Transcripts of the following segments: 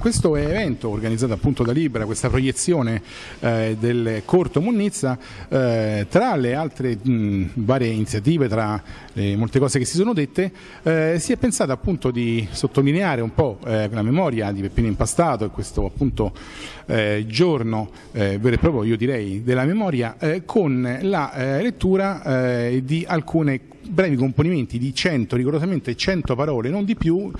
questo evento organizzato appunto da Libera, questa proiezione eh, del corto Munnizza, eh, tra le altre mh, varie iniziative, tra le molte cose che si sono dette, eh, si è pensato appunto di sottolineare un po' eh, la memoria di Peppino Impastato e questo appunto eh, giorno eh, vero e proprio, io direi, della memoria, con la lettura di alcune brevi componimenti di 100, rigorosamente 100 parole, non di più,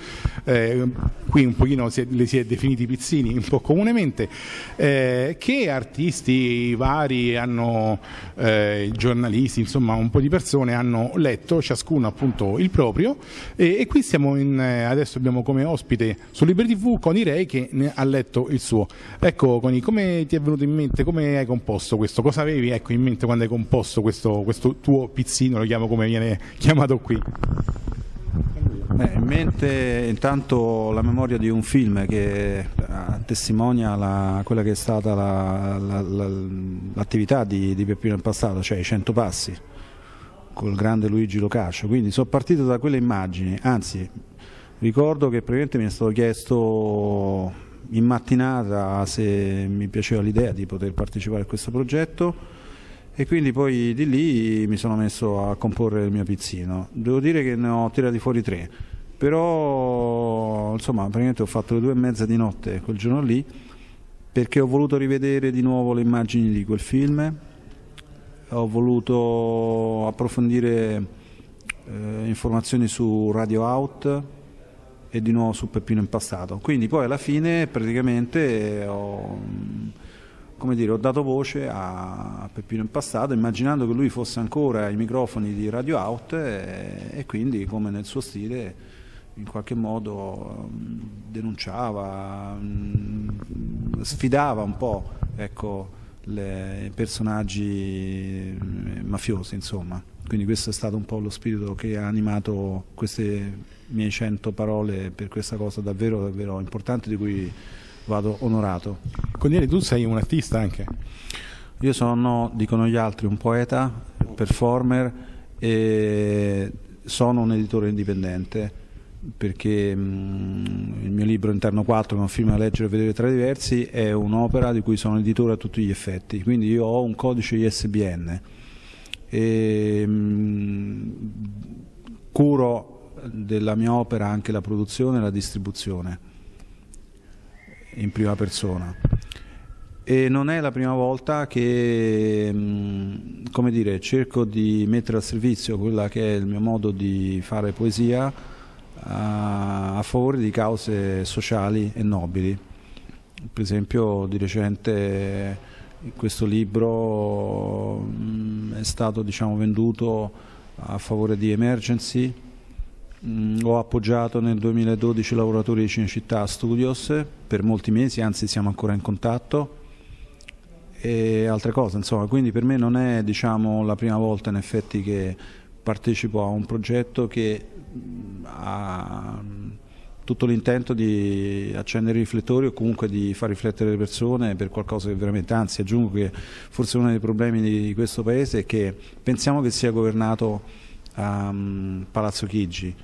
eh, qui un pochino si è, le si è definiti pizzini un po' comunemente, eh, che artisti vari hanno, eh, giornalisti, insomma un po' di persone hanno letto, ciascuno appunto il proprio e, e qui siamo in, eh, adesso abbiamo come ospite su Libre TV Coni Rei che ha letto il suo. Ecco Coni, come ti è venuto in mente, come hai composto questo? Cosa avevi ecco, in mente quando hai composto questo, questo tuo pizzino, lo chiamo come viene chiamato qui? Beh, in mente intanto la memoria di un film che eh, testimonia la, quella che è stata la, la, l'attività di, di Peppino in passato, cioè i 100 passi col grande Luigi Locascio, quindi sono partito da quelle immagini, anzi ricordo che praticamente mi è stato chiesto in mattinata se mi piaceva l'idea di poter partecipare a questo progetto e quindi poi di lì mi sono messo a comporre il mio pizzino. Devo dire che ne ho tirati fuori tre, però insomma praticamente ho fatto le due e mezza di notte quel giorno lì perché ho voluto rivedere di nuovo le immagini di quel film, ho voluto approfondire eh, informazioni su Radio Out e di nuovo su Peppino Impastato. Quindi poi alla fine praticamente ho come dire, ho dato voce a Peppino in passato immaginando che lui fosse ancora ai microfoni di Radio Out e, eh, e quindi come nel suo stile in qualche modo mm, denunciava, mm, sfidava un po' ecco, i personaggi mm, mafiosi insomma. Quindi questo è stato un po' lo spirito che ha animato queste mie cento parole per questa cosa davvero, davvero importante di cui vado onorato. Corniere, tu sei un artista anche? Io sono, dicono gli altri, un poeta, performer e sono un editore indipendente perché mh, mm, il mio libro Interno 4, che è un film da leggere e vedere tra i diversi, è un'opera di cui sono editore a tutti gli effetti, quindi io ho un codice ISBN e mh, mm, curo della mia opera anche la produzione e la distribuzione in prima persona. E non è la prima volta che mm, dire, cerco di mettere a servizio quello che è il mio modo di fare poesia a, ah, a favore di cause sociali e nobili. Per esempio di recente questo libro mm, è stato diciamo, venduto a favore di Emergency, Mm, ho appoggiato nel 2012 i lavoratori di Cinecittà Studios per molti mesi, anzi siamo ancora in contatto e altre cose, insomma, quindi per me non è diciamo, la prima volta in effetti che partecipo a un progetto che mm, ha mm, tutto l'intento di accendere i riflettori o comunque di far riflettere le persone per qualcosa che veramente, anzi aggiungo che forse uno dei problemi di questo paese è che pensiamo che sia governato a um, Palazzo Chigi,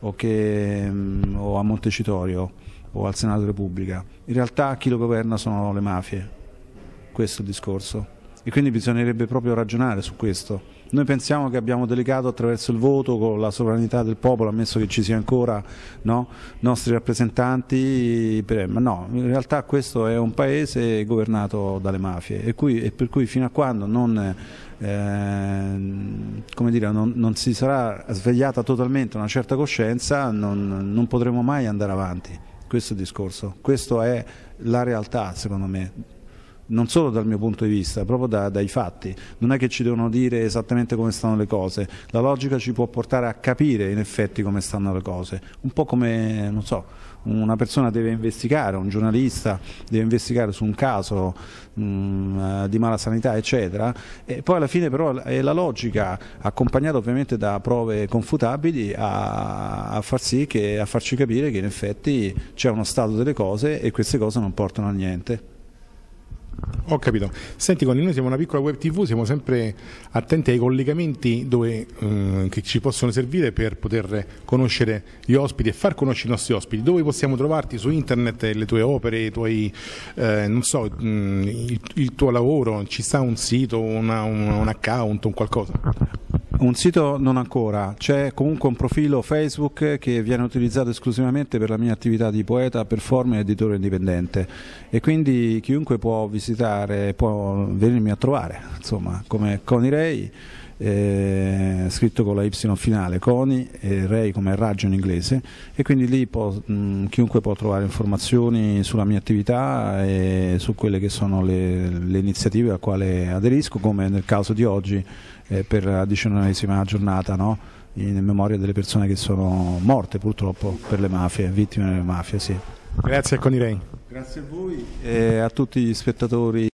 o, che, mm, o a Montecitorio o al Senato della Repubblica. In realtà chi lo governa sono le mafie, questo è il discorso. E quindi bisognerebbe proprio ragionare su questo. Noi pensiamo che abbiamo delegato attraverso il voto, con la sovranità del popolo, ammesso che ci siano ancora no, nostri rappresentanti, ma no, in realtà questo è un paese governato dalle mafie e, cui, e per cui fino a quando non eh, come dire, non, non, si sarà svegliata totalmente una certa coscienza, non, non potremo mai andare avanti. Questo è il discorso, questa è la realtà secondo me non solo dal mio punto di vista, proprio da, dai fatti. Non è che ci devono dire esattamente come stanno le cose, la logica ci può portare a capire in effetti come stanno le cose, un po' come, non so, una persona deve investigare, un giornalista deve investigare su un caso mh, mm, eh, di mala sanità, eccetera, e poi alla fine però è la logica, accompagnata ovviamente da prove confutabili, a, a, far sì che, a farci capire che in effetti c'è uno stato delle cose e queste cose non portano a niente. Ho capito. Senti Conny, noi siamo una piccola web tv, siamo sempre attenti ai collegamenti dove, eh, che ci possono servire per poter conoscere gli ospiti e far conoscere i nostri ospiti. Dove possiamo trovarti su internet le tue opere, tuoi, eh, so, mm, il, il, tuo lavoro? Ci sta un sito, una, un, un account, un qualcosa? Un sito non ancora, c'è comunque un profilo Facebook che viene utilizzato esclusivamente per la mia attività di poeta, performer e editore indipendente e quindi chiunque può visitare, può venirmi a trovare, insomma, come Conirei eh, scritto con la Y finale, CONI e REI come raggio in inglese e quindi lì può, mh, chiunque può trovare informazioni sulla mia attività e su quelle che sono le, le iniziative a quale aderisco come nel caso di oggi eh, per la diciannovesima giornata no? in memoria delle persone che sono morte purtroppo per le mafie, vittime delle mafie. Sì. Grazie a CONI REI. Grazie a voi e a tutti gli spettatori.